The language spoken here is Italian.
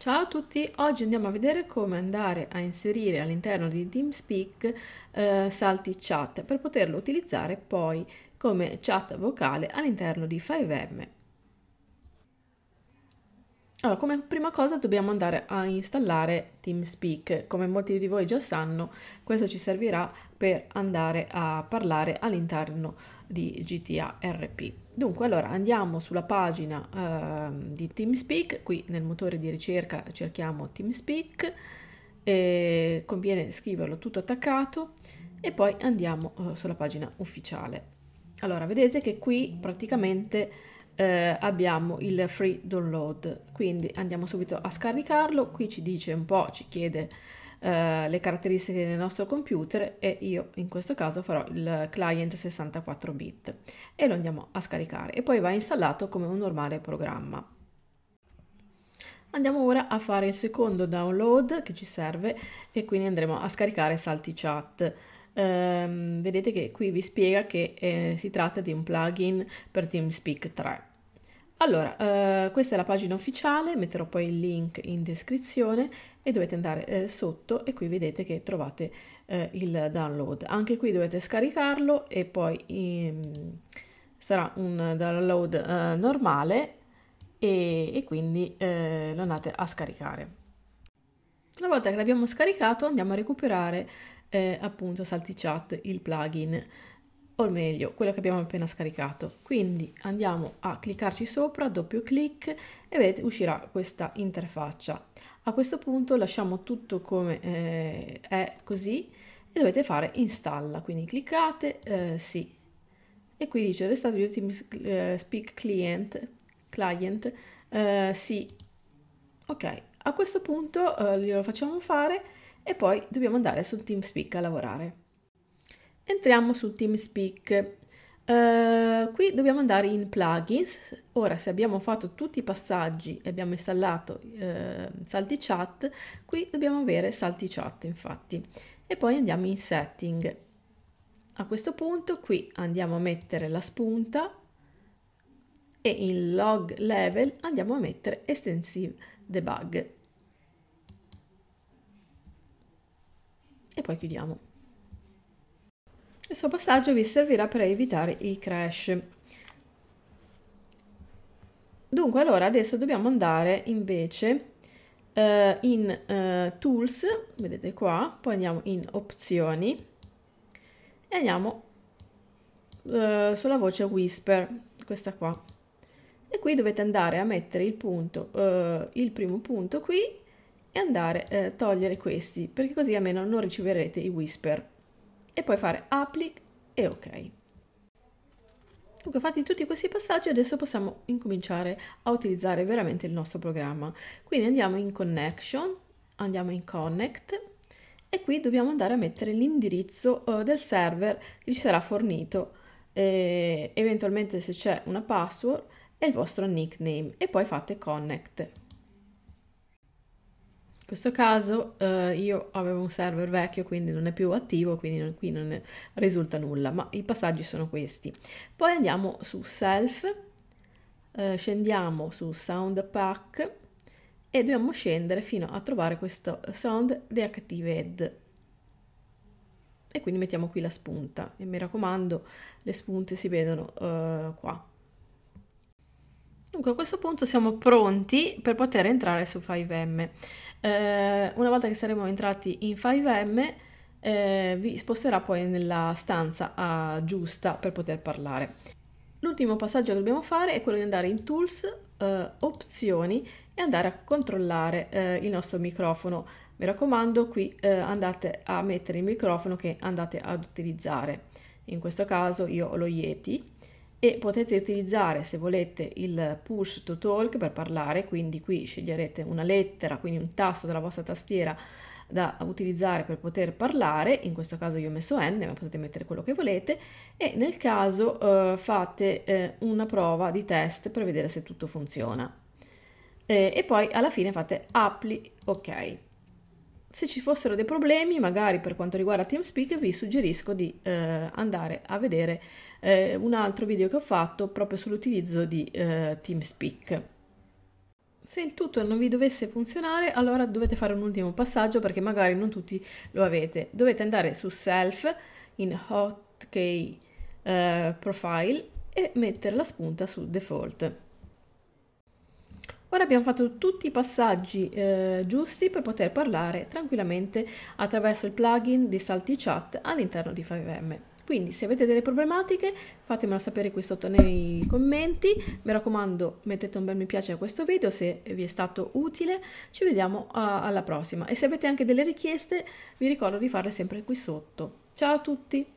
Ciao a tutti, oggi andiamo a vedere come andare a inserire all'interno di TeamSpeak eh, salti chat per poterlo utilizzare poi come chat vocale all'interno di 5M. Allora, come prima cosa dobbiamo andare a installare TeamSpeak. Come molti di voi già sanno, questo ci servirà per andare a parlare all'interno di GTA RP. Dunque, allora andiamo sulla pagina eh, di TeamSpeak, qui nel motore di ricerca cerchiamo TeamSpeak, e conviene scriverlo tutto attaccato e poi andiamo eh, sulla pagina ufficiale. Allora, vedete che qui praticamente eh, abbiamo il free download quindi andiamo subito a scaricarlo qui ci dice un po ci chiede eh, le caratteristiche del nostro computer e io in questo caso farò il client 64 bit e lo andiamo a scaricare e poi va installato come un normale programma Andiamo ora a fare il secondo download che ci serve e quindi andremo a scaricare Salti Chat. Ehm, vedete che qui vi spiega che eh, si tratta di un plugin per TeamSpeak 3. Allora, eh, questa è la pagina ufficiale, metterò poi il link in descrizione e dovete andare eh, sotto e qui vedete che trovate eh, il download. Anche qui dovete scaricarlo e poi ehm, sarà un download eh, normale e, e quindi eh, lo andate a scaricare. Una volta che l'abbiamo scaricato andiamo a recuperare eh, appunto Saltichat, il plugin o meglio quello che abbiamo appena scaricato. Quindi andiamo a cliccarci sopra, doppio clic e vedete uscirà questa interfaccia. A questo punto lasciamo tutto come eh, è così e dovete fare installa, quindi cliccate eh, sì. E qui dice restato gli ultimi eh, speak client, client eh, sì. Ok, a questo punto eh, glielo facciamo fare e poi dobbiamo andare su TeamSpeak a lavorare. Entriamo su TeamSpeak. Uh, qui dobbiamo andare in plugins. Ora, se abbiamo fatto tutti i passaggi e abbiamo installato uh, eh, salti chat, qui dobbiamo avere salti chat, infatti. E poi andiamo in setting. A questo punto qui andiamo a mettere la spunta e in log level andiamo a mettere extensive debug. E poi chiudiamo. Questo passaggio vi servirà per evitare i crash. Dunque, allora, adesso dobbiamo andare invece eh, in eh, Tools, vedete qua, poi andiamo in Opzioni e andiamo eh, sulla voce Whisper, questa qua. E qui dovete andare a mettere il punto, eh, il primo punto qui e andare a eh, togliere questi, perché così almeno non riceverete i Whisper e poi fare applica e ok. Dunque, fatti tutti questi passaggi, adesso possiamo incominciare a utilizzare veramente il nostro programma. Quindi andiamo in Connection, andiamo in Connect e qui dobbiamo andare a mettere l'indirizzo eh, del server che ci sarà fornito, eventualmente se c'è una password e il vostro nickname e poi fate Connect questo caso eh, io avevo un server vecchio, quindi non è più attivo, quindi non, qui non risulta nulla, ma i passaggi sono questi. Poi andiamo su self, eh, scendiamo su sound pack e dobbiamo scendere fino a trovare questo sound deactivated. E quindi mettiamo qui la spunta e mi raccomando le spunte si vedono eh, qua. Dunque a questo punto siamo pronti per poter entrare su 5M. Eh, una volta che saremo entrati in 5M eh, vi sposterà poi nella stanza ah, giusta per poter parlare. L'ultimo passaggio che dobbiamo fare è quello di andare in Tools, eh, Opzioni e andare a controllare eh, il nostro microfono. Mi raccomando qui eh, andate a mettere il microfono che andate ad utilizzare. In questo caso io ho lo Yeti e potete utilizzare se volete il push to talk per parlare, quindi qui sceglierete una lettera, quindi un tasto della vostra tastiera da utilizzare per poter parlare, in questo caso io ho messo N, ma potete mettere quello che volete, e nel caso eh, fate eh, una prova di test per vedere se tutto funziona. Eh, e poi alla fine fate apply ok. Se ci fossero dei problemi, magari per quanto riguarda TeamSpeak, vi suggerisco di eh, andare a vedere eh, un altro video che ho fatto proprio sull'utilizzo di eh, TeamSpeak. Se il tutto non vi dovesse funzionare, allora dovete fare un ultimo passaggio perché magari non tutti lo avete. Dovete andare su Self in Hotkey eh, Profile e mettere la spunta su Default. Ora abbiamo fatto tutti i passaggi eh, giusti per poter parlare tranquillamente attraverso il plugin di Salty Chat all'interno di 5M. Quindi se avete delle problematiche fatemelo sapere qui sotto nei commenti, mi raccomando mettete un bel mi piace a questo video se vi è stato utile, ci vediamo a, alla prossima e se avete anche delle richieste vi ricordo di farle sempre qui sotto. Ciao a tutti!